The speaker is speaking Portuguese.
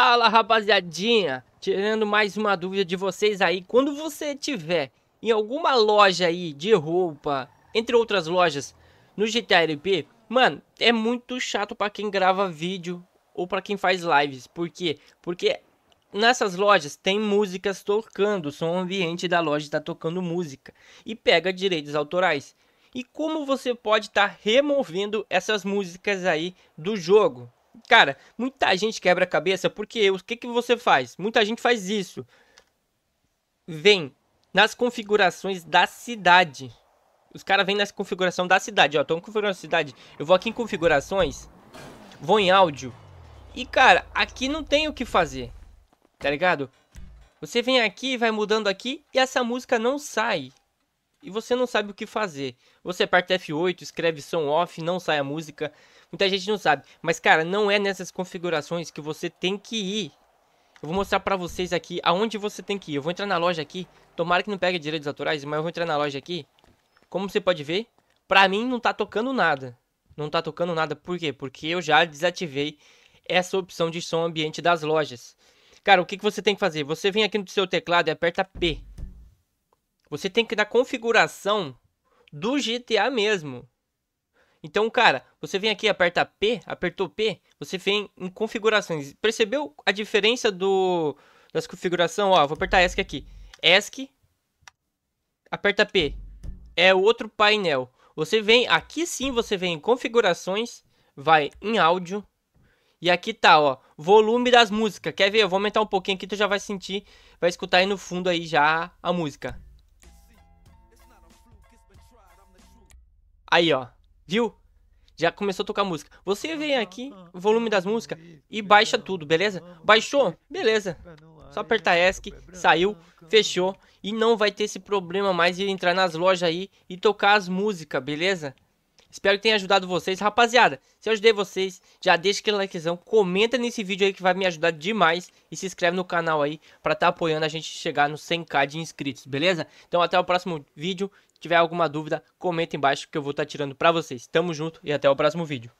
Fala rapaziadinha, tirando mais uma dúvida de vocês aí, quando você tiver em alguma loja aí de roupa, entre outras lojas, no GTA RP, mano, é muito chato para quem grava vídeo ou para quem faz lives, por quê? Porque nessas lojas tem músicas tocando, o som ambiente da loja está tocando música e pega direitos autorais. E como você pode estar tá removendo essas músicas aí do jogo, cara, muita gente quebra a cabeça porque o que, que você faz? Muita gente faz isso. Vem nas configurações da cidade. Os caras vêm nessa configuração da cidade, ó. Tô configurando a cidade. Eu vou aqui em configurações, vou em áudio. E, cara, aqui não tem o que fazer. Tá ligado? Você vem aqui, vai mudando aqui e essa música não sai e você não sabe o que fazer. Você aperta F8, escreve som off, não sai a música. Muita gente não sabe, mas cara, não é nessas configurações que você tem que ir. Eu vou mostrar pra vocês aqui aonde você tem que ir. Eu vou entrar na loja aqui, tomara que não pegue direitos autorais, mas eu vou entrar na loja aqui. Como você pode ver, pra mim não tá tocando nada. Não tá tocando nada, por quê? Porque eu já desativei essa opção de som ambiente das lojas. Cara, o que, que você tem que fazer? Você vem aqui no seu teclado e aperta P. Você tem que dar configuração do GTA mesmo. Então, cara, você vem aqui, aperta P, apertou P, você vem em configurações. Percebeu a diferença do das configurações? Ó, vou apertar ESC aqui. ESC, aperta P. É o outro painel. Você vem, aqui sim você vem em configurações, vai em áudio. E aqui tá, ó, volume das músicas. Quer ver? Eu vou aumentar um pouquinho aqui, tu já vai sentir, vai escutar aí no fundo aí já a música. Aí, ó. Viu? Já começou a tocar música. Você vem aqui, volume das músicas, e baixa tudo, beleza? Baixou? Beleza. Só apertar ESC, saiu, fechou. E não vai ter esse problema mais de entrar nas lojas aí e tocar as músicas, beleza? Espero que tenha ajudado vocês. Rapaziada, se eu ajudei vocês, já deixa aquele likezão, comenta nesse vídeo aí que vai me ajudar demais e se inscreve no canal aí para estar tá apoiando a gente chegar nos 100k de inscritos, beleza? Então até o próximo vídeo. Se tiver alguma dúvida, comenta embaixo que eu vou estar tá tirando para vocês. Tamo junto e até o próximo vídeo.